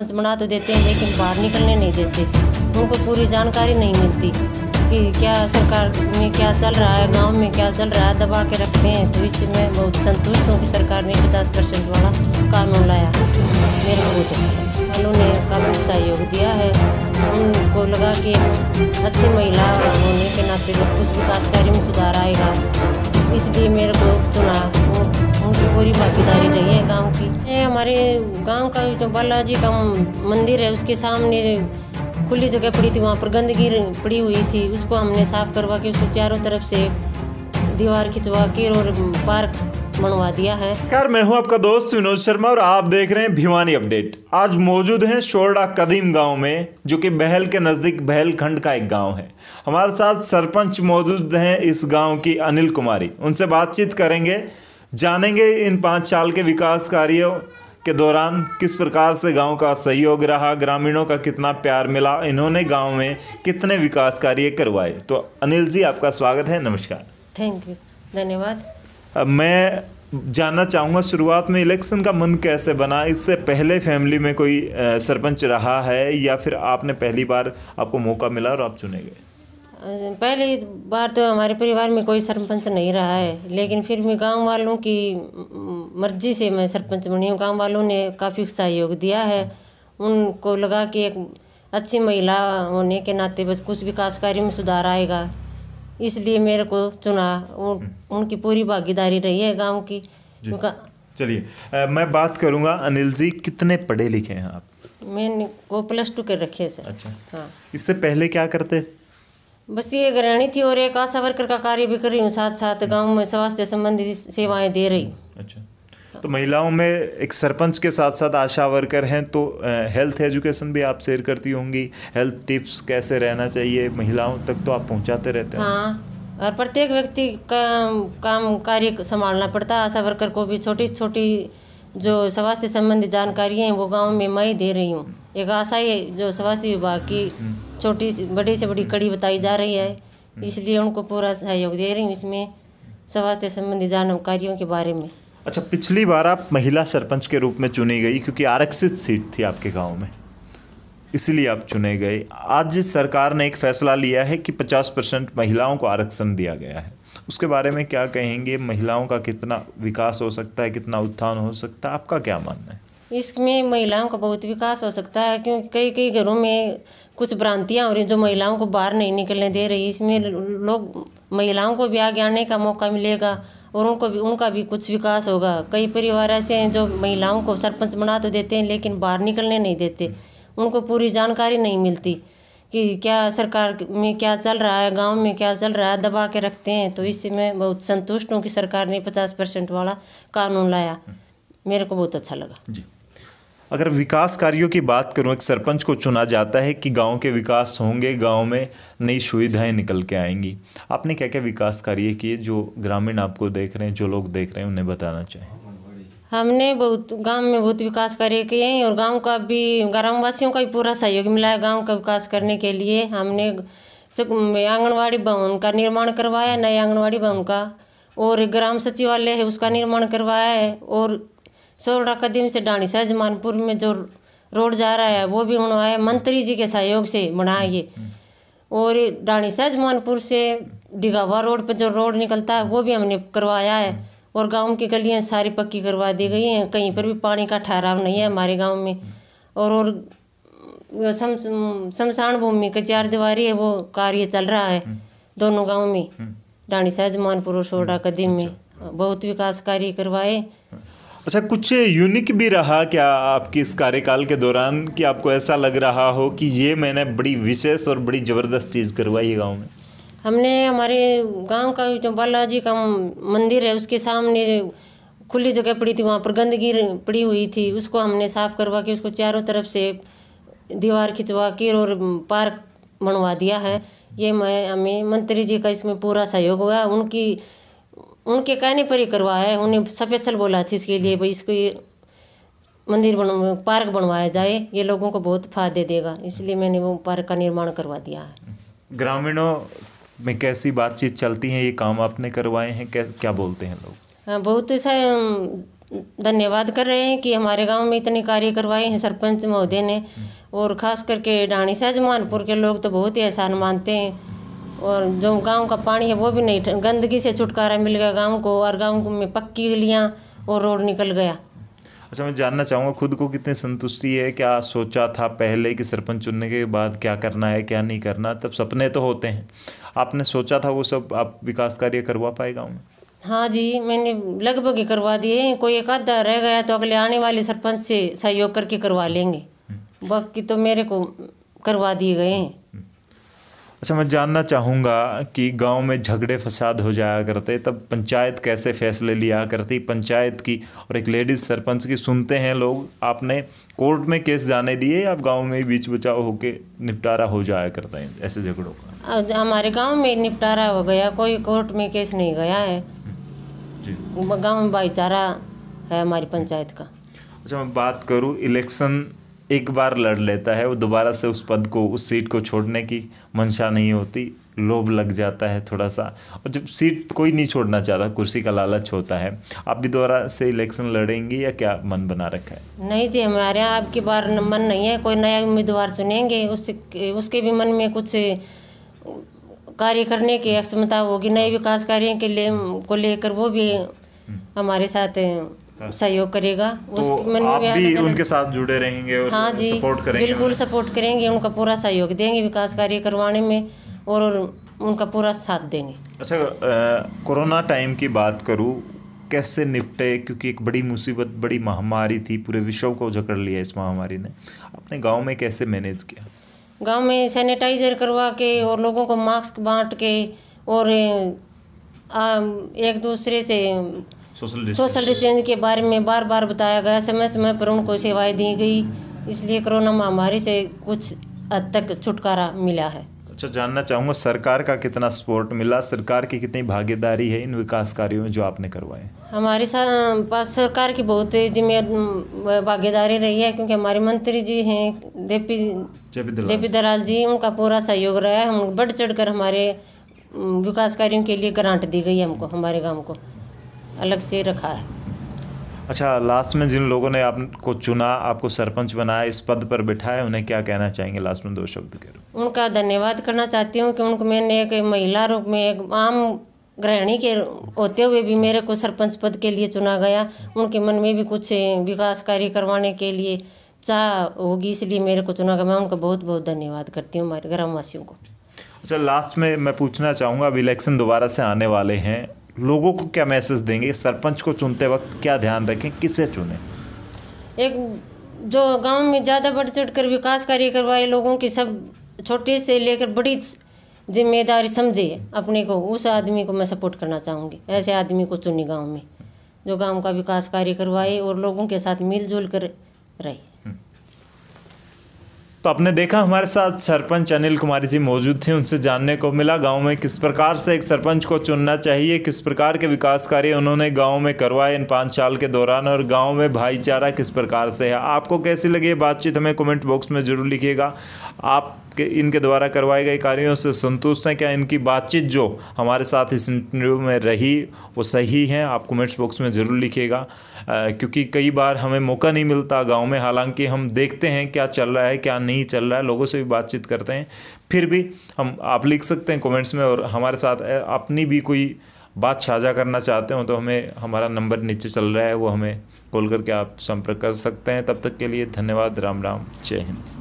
बना तो देते हैं लेकिन बाहर निकलने नहीं देते उनको पूरी जानकारी नहीं मिलती कि क्या सरकार में क्या चल रहा है गांव में क्या चल रहा है दबा के रखते हैं तो इससे मैं बहुत संतुष्ट हूँ कि सरकार ने पचास परसेंट वाला कानून लाया मेरे को बहुत अच्छा कानून ने काफ़ी सहयोग दिया है उनको लगा कि अच्छी महिला होने के नाते कुछ विकास कार्य में सुधार आएगा इसलिए मेरे को चुना उनकी पूरी भागीदारी रही है गांव की ये हमारे गांव का जो बालाजी का मंदिर है उसके सामने खुली जगह पड़ी थी वहाँ पर गंदगी पड़ी हुई थी उसको हमने साफ करवा के उसको चारों तरफ से दीवार खिंचवा के और पार्क बनवा दिया है नमस्कार मैं हूँ आपका दोस्त विनोद शर्मा और आप देख रहे हैं भिवानी अपडेट आज मौजूद हैं शोरडा कदीम गांव में जो कि बहल के नज़दीक बहल खंड का एक गांव है हमारे साथ सरपंच मौजूद हैं इस गांव की अनिल कुमारी उनसे बातचीत करेंगे जानेंगे इन पाँच साल के विकास कार्यों के दौरान किस प्रकार से गांव का सहयोग रहा ग्रामीणों का कितना प्यार मिला इन्होंने गांव में कितने विकास कार्य करवाए तो अनिल जी आपका स्वागत है नमस्कार थैंक यू धन्यवाद मैं जानना चाहूँगा शुरुआत में इलेक्शन का मन कैसे बना इससे पहले फैमिली में कोई सरपंच रहा है या फिर आपने पहली बार आपको मौका मिला और आप चुने गए पहली बार तो हमारे परिवार में कोई सरपंच नहीं रहा है लेकिन फिर भी गांव वालों की मर्जी से मैं सरपंच बनी हूँ गांव वालों ने काफ़ी सहयोग दिया है उनको लगा कि एक अच्छी महिला होने के नाते बस कुछ विकास कार्य में सुधार आएगा इसलिए मेरे को चुना उन, उनकी पूरी भागीदारी रही है गांव की चलिए मैं बात करूंगा अनिल जी कितने पढ़े लिखे हैं आप मैंने को प्लस टू कर रखे हैं सर अच्छा हाँ इससे पहले क्या करते थे बस ये गृहिणी थी और एक आशा वर्कर का कार्य भी कर रही हूँ साथ साथ हम्म। गांव में स्वास्थ्य संबंधी सेवाएं दे रही अच्छा तो महिलाओं में एक सरपंच के साथ साथ आशा वर्कर हैं तो हेल्थ एजुकेशन भी आप शेयर करती होंगी हेल्थ टिप्स कैसे रहना चाहिए महिलाओं तक तो आप पहुँचाते रहते हैं हाँ और प्रत्येक व्यक्ति का काम कार्य संभालना पड़ता है आशा वर्कर को भी छोटी छोटी जो स्वास्थ्य संबंधी जानकारी हैं वो गाँव में मैं दे रही हूँ एक आशा जो स्वास्थ्य विभाग की हम्म। छोटी बड़ी से बड़ी कड़ी बताई जा रही है हम्म। इसलिए उनको पूरा सहयोग दे रही हूँ इसमें स्वास्थ्य संबंधी जानकारियों के बारे में अच्छा पिछली बार आप महिला सरपंच के रूप में चुनी गई क्योंकि आरक्षित सीट थी आपके गांव में इसलिए आप चुने गए आज सरकार ने एक फैसला लिया है कि 50 परसेंट महिलाओं को आरक्षण दिया गया है उसके बारे में क्या कहेंगे महिलाओं का कितना विकास हो सकता है कितना उत्थान हो सकता है आपका क्या मानना है इसमें महिलाओं का बहुत विकास हो सकता है क्योंकि कई कई घरों में कुछ भ्रांतियाँ हो रही जो महिलाओं को बाहर नहीं निकलने दे रही इसमें लोग महिलाओं को भी आगे आने का मौका मिलेगा और उनको भी उनका भी कुछ विकास होगा कई परिवार ऐसे हैं जो महिलाओं को सरपंच बना तो देते हैं लेकिन बाहर निकलने नहीं देते उनको पूरी जानकारी नहीं मिलती कि क्या सरकार में क्या चल रहा है गांव में क्या चल रहा है दबा के रखते हैं तो इससे मैं बहुत संतुष्ट हूँ कि सरकार ने पचास परसेंट वाला कानून लाया मेरे को बहुत अच्छा लगा जी अगर विकास कार्यों की बात करूँ एक सरपंच को चुना जाता है कि गांव के विकास होंगे गांव में नई सुविधाएं निकल के आएंगी आपने क्या क्या विकास कार्य किए जो ग्रामीण आपको देख रहे हैं जो लोग देख रहे हैं उन्हें बताना चाहें हमने बहुत गांव में बहुत विकास कार्य किए हैं और गांव का भी ग्रामवासियों का भी पूरा सहयोग मिला है गाँव का विकास करने के लिए हमने आंगनबाड़ी भवन का निर्माण करवाया नए आंगनबाड़ी भवन का और ग्राम सचिवालय है उसका निर्माण करवाया है और सोरड़ा कदीम से डाणी सहजमानपुर में जो रोड जा रहा है वो भी उन्होंने मंत्री जी के सहयोग से बनाए ये और डाणी सहजमानपुर से डिगावा रोड पर जो रोड निकलता है वो भी हमने करवाया है और गांव की गलियां सारी पक्की करवा दी गई हैं कहीं पर भी पानी का ठहराव नहीं है हमारे गांव में और और शमशान भूमि का चार दीवारी है वो कार्य चल रहा है दोनों गाँव में डाणी सहजमानपुर और सोडा कदीम में अच्छा। बहुत विकास कार्य करवाए अच्छा कुछ यूनिक भी रहा क्या आपकी इस कार्यकाल के दौरान कि आपको ऐसा लग रहा हो कि ये मैंने बड़ी विशेष और बड़ी ज़बरदस्त चीज़ करवाई है गाँव में हमने हमारे गांव का जो बालाजी का मंदिर है उसके सामने खुली जगह पड़ी थी वहाँ पर गंदगी पड़ी हुई थी उसको हमने साफ़ करवा के उसको चारों तरफ से दीवार खिंचवा के और पार्क बनवा दिया है ये मैं हमें मंत्री जी का इसमें पूरा सहयोग हुआ उनकी उनके कहने पर ही करवाया है उन्हें स्पेशल बोला था इसके लिए भाई इसको ये मंदिर बन पार्क बनवाया जाए ये लोगों को बहुत फायदे देगा इसलिए मैंने वो पार्क का निर्माण करवा दिया है ग्रामीणों में कैसी बातचीत चलती है ये काम आपने करवाए हैं क्या क्या बोलते हैं लोग हाँ, बहुत ऐसा धन्यवाद कर रहे हैं कि हमारे गांव में इतने कार्य करवाए हैं सरपंच महोदय ने और ख़ास करके डाणी साहजमानपुर के लोग तो बहुत ही एहसान मानते हैं और जो गांव का पानी है वो भी नहीं गंदगी से छुटकारा मिल गया गांव को और गांव में पक्की गलियाँ और रोड निकल गया अच्छा मैं जानना चाहूँगा खुद को कितनी संतुष्टि है क्या सोचा था पहले कि सरपंच चुनने के बाद क्या करना है क्या नहीं करना तब सपने तो होते हैं आपने सोचा था वो सब आप विकास कार्य करवा पाए गाँव में हाँ जी मैंने लगभग ही करवा दिए हैं कोई एक आधा रह गया तो अगले आने वाले सरपंच से सहयोग करके करवा लेंगे हम्म। बाकी तो मेरे को करवा दिए गए हैं हम्म। अच्छा मैं जानना चाहूँगा कि गांव में झगड़े फसाद हो जाया करते तब पंचायत कैसे फैसले लिया करती पंचायत की और एक लेडीज़ सरपंच की सुनते हैं लोग आपने कोर्ट में केस जाने दिए आप गांव में बीच बचाव होके निपटारा हो जाया करते हैं ऐसे झगड़ों का हमारे गाँव में निपटारा हो गया कोई कोर्ट में केस नहीं गया है गाँव में भाईचारा है हमारी पंचायत का अच्छा मैं बात करूँ इलेक्शन एक बार लड़ लेता है वो दोबारा से उस पद को उस सीट को छोड़ने की मंशा नहीं होती लोभ लग जाता है थोड़ा सा और जब सीट कोई नहीं छोड़ना चाहता कुर्सी का लालच होता है आप भी दोबारा से इलेक्शन लड़ेंगी या क्या मन बना रखा है नहीं जी हमारे यहाँ आपकी बार मन नहीं है कोई नया उम्मीदवार चुनेंगे उससे उसके भी मन में कुछ कार्य करने की अक्षमता होगी नए विकास कार्य के लिए को लेकर वो भी हम्म। हमारे साथ हाँ। सहयोग करेगा तो उस मन आप भी उनके साथ जुड़े रहेंगे और हाँ जी सपोर्ट करेंगे बिल्कुल सपोर्ट करेंगे उनका पूरा सहयोग देंगे विकास कार्य करवाने में और उनका पूरा साथ देंगे अच्छा कोरोना टाइम की बात करूँ कैसे निपटे क्योंकि एक बड़ी मुसीबत बड़ी महामारी थी पूरे विश्व को जकड़ लिया इस महामारी ने अपने गांव में कैसे मैनेज किया गांव में सैनिटाइज़र करवा के और लोगों को मास्क बांट के और एक दूसरे से सोशल डिस्टेंस के बारे में बार बार बताया गया समय समय पर उनको सेवाएं दी गई इसलिए कोरोना महामारी से कुछ हद तक छुटकारा मिला है अच्छा जानना चाहूँगा सरकार का कितना सपोर्ट मिला सरकार की कितनी भागीदारी है इन विकास कार्यों में जो आपने करवाए हमारे पास सरकार की बहुत जिम्मेदारी भागीदारी रही है क्योंकि हमारे मंत्री जी हैं जेपी जेपी दलाल जी उनका पूरा सहयोग रहा है हम बढ़ चढ़ कर हमारे विकास कार्यों के लिए ग्रांट दी गई है हमको हमारे गाँव को अलग से रखा है अच्छा लास्ट में जिन लोगों ने आपको चुना आपको सरपंच बनाया इस पद पर बिठाया उन्हें क्या कहना चाहेंगे लास्ट में दो शब्द के रूप उनका धन्यवाद करना चाहती हूँ कि उनको मैंने एक महिला रूप में एक आम गृहिणी के होते हुए भी मेरे को सरपंच पद के लिए चुना गया उनके मन में भी कुछ विकास कार्य करवाने के लिए चाह होगी इसलिए मेरे को चुना गया मैं उनका बहुत बहुत धन्यवाद करती हूँ हमारे ग्रामवासियों को अच्छा लास्ट में मैं पूछना चाहूँगा अब इलेक्शन दोबारा से आने वाले हैं लोगों को क्या मैसेज देंगे सरपंच को चुनते वक्त क्या ध्यान रखें किसे चुने एक जो गांव में ज़्यादा बढ़ चढ़ कर विकास कार्य करवाए लोगों की सब छोटी से लेकर बड़ी जिम्मेदारी समझे अपने को उस आदमी को मैं सपोर्ट करना चाहूँगी ऐसे आदमी को चुनी गाँव में जो गाँव का विकास कार्य करवाए और लोगों के साथ मिलजुल कर रहे हम्म। तो आपने देखा हमारे साथ सरपंच अनिल कुमारी जी मौजूद थे उनसे जानने को मिला गांव में किस प्रकार से एक सरपंच को चुनना चाहिए किस प्रकार के विकास कार्य उन्होंने गांव में करवाए इन पाँच साल के दौरान और गांव में भाईचारा किस प्रकार से है आपको कैसी लगी बातचीत हमें कमेंट बॉक्स में ज़रूर लिखिएगा आप के इनके द्वारा करवाए गए कार्यों से संतुष्ट हैं क्या इनकी बातचीत जो हमारे साथ इस इंटरव्यू में रही वो सही है आप कमेंट्स बॉक्स में ज़रूर लिखिएगा क्योंकि कई बार हमें मौका नहीं मिलता गांव में हालांकि हम देखते हैं क्या चल रहा है क्या नहीं चल रहा है लोगों से भी बातचीत करते हैं फिर भी हम आप लिख सकते हैं कमेंट्स में और हमारे साथ अपनी भी कोई बात साझा करना चाहते हो तो हमें हमारा नंबर नीचे चल रहा है वो हमें कॉल करके आप संपर्क कर सकते हैं तब तक के लिए धन्यवाद राम राम जय हिंद